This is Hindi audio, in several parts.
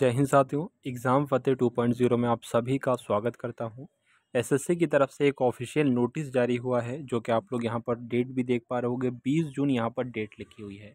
जय हिंद साथियों एग्ज़ाम फतेह 2.0 में आप सभी का स्वागत करता हूं एसएससी की तरफ से एक ऑफिशियल नोटिस जारी हुआ है जो कि आप लोग यहां पर डेट भी देख पा रहे रहोगे 20 जून यहां पर डेट लिखी हुई है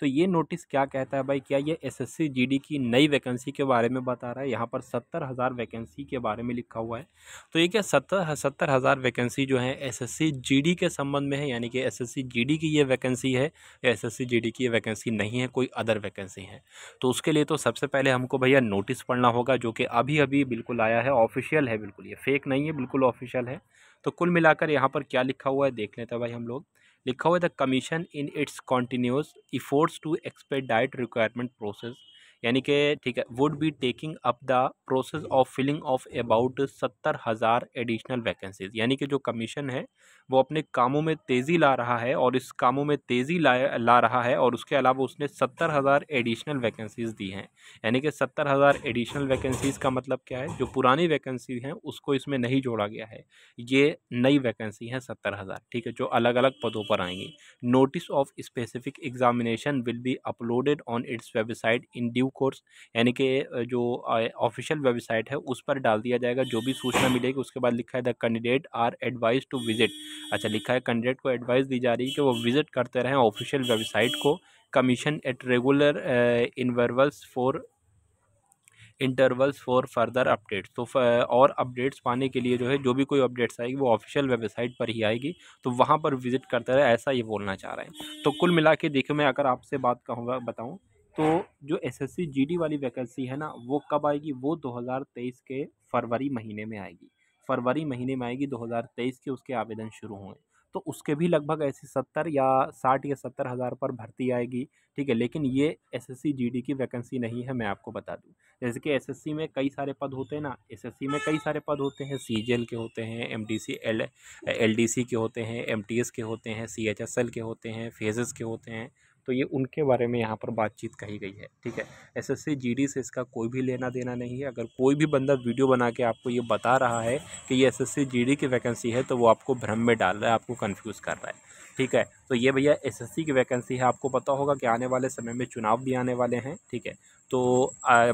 तो ये नोटिस क्या कहता है भाई क्या ये एसएससी जीडी की नई वैकेंसी के बारे में बता रहा है यहाँ पर सत्तर हज़ार वैकेंसी के बारे में लिखा हुआ है तो ये क्या सत्तर सत्तर हज़ार वैकेंसी जो है एसएससी जीडी के संबंध में है यानी कि एसएससी जीडी की ये वैकेंसी है या एस जीडी की ये वैकेंसी नहीं है कोई अदर वैकेंसी है तो उसके लिए तो सबसे पहले हमको भैया नोटिस पढ़ना होगा जो कि अभी अभी बिल्कुल आया है ऑफिशियल है बिल्कुल ये फेक नहीं है बिल्कुल ऑफिशियल है तो कुल मिलाकर यहाँ पर क्या लिखा हुआ है देख लेते हैं भाई हम लोग लिखा हुआ the commission in its continuous efforts to expedite requirement process यानी कि ठीक है would be taking up the process of filling of about सत्तर हज़ार एडिशनल वैकेंसीज यानी कि जो कमीशन है वो अपने कामों में तेज़ी ला रहा है और इस कामों में तेज़ी ला ला रहा है और उसके अलावा उसने सत्तर हज़ार एडिशनल वैकेंसीज दी हैं यानी कि सत्तर हज़ार एडिशनल वैकेंसीज़ का मतलब क्या है जो पुरानी वैकेंसी हैं उसको इसमें नहीं जोड़ा गया है ये नई वैकेंसी हैं सत्तर हज़ार ठीक है जो अलग अलग पदों पर आएंगी notice of specific examination will be uploaded on its website in due course यानी कि जो ऑफिशियल वेबसाइट है उस पर डाल दिया जाएगा जो भी सूचना मिलेगी उसके बाद लिखा है the candidate are advise to visit अच्छा लिखा है कैंडिडेट को एडवाइस दी जा रही है कि वो विजिट करते रहें ऑफिशियल वेबसाइट को commission at regular intervals for intervals for further updates तो और अपडेट्स पाने के लिए जो है जो भी कोई अपडेट्स आएगी वो ऑफिशियल वेबसाइट पर ही आएगी तो वहाँ पर विजिट करते रहे ऐसा ये बोलना चाह रहे हैं तो कुल मिला के देखिए मैं अगर आपसे बात कहूँगा बताऊँ तो जो एसएससी जीडी वाली वैकेंसी है ना वो कब आएगी वो 2023 के फरवरी महीने में आएगी फरवरी महीने में आएगी 2023 के उसके आवेदन शुरू होंगे तो उसके भी लगभग ऐसी सत्तर या साठ या सत्तर हज़ार पर भर्ती आएगी ठीक है लेकिन ये एसएससी जीडी की वैकेंसी नहीं है मैं आपको बता दूं जैसे कि एसएससी में कई सारे पद होते हैं ना एसएससी में कई सारे पद होते हैं सी के होते हैं एमडीसी एल एलडीसी के होते हैं एमटीएस के होते हैं सीएचएसएल के होते हैं फेजेस के होते हैं तो ये उनके बारे में यहाँ पर बातचीत कही गई है ठीक है एसएससी जीडी से इसका कोई भी लेना देना नहीं है अगर कोई भी बंदा वीडियो बना के आपको ये बता रहा है कि ये एसएससी जीडी की वैकेंसी है तो वो आपको भ्रम में डाल रहा है आपको कन्फ्यूज़ कर रहा है ठीक है तो ये भैया एसएससी की वैकेंसी है आपको पता होगा कि आने वाले समय में चुनाव भी आने वाले हैं ठीक है तो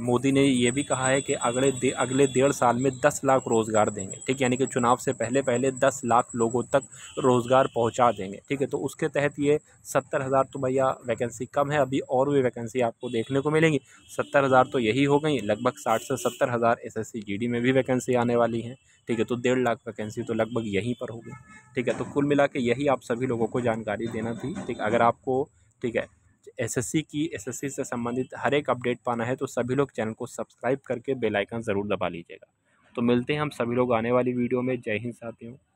मोदी ने ये भी कहा है कि अगले दे, अगले डेढ़ साल में दस लाख रोज़गार देंगे ठीक यानी कि चुनाव से पहले पहले दस लाख लोगों तक रोज़गार पहुंचा देंगे ठीक है तो उसके तहत ये सत्तर हज़ार तो भैया वैकेंसी कम है अभी और भी वैकेंसी आपको देखने को मिलेंगी सत्तर हज़ार तो यही हो गई लगभग साठ से सत्तर हज़ार एस एस में भी वैकेंसी आने वाली है ठीक है तो डेढ़ लाख वैकेंसी तो लगभग यहीं पर होगी ठीक है तो कुल मिला के यही आप सभी लोगों को जानकारी जानकारी देना थी ठीक अगर आपको ठीक है एसएससी की एसएससी से संबंधित हर एक अपडेट पाना है तो सभी लोग चैनल को सब्सक्राइब करके बेल आइकन ज़रूर दबा लीजिएगा तो मिलते हैं हम सभी लोग आने वाली वीडियो में जय हिंद साथियों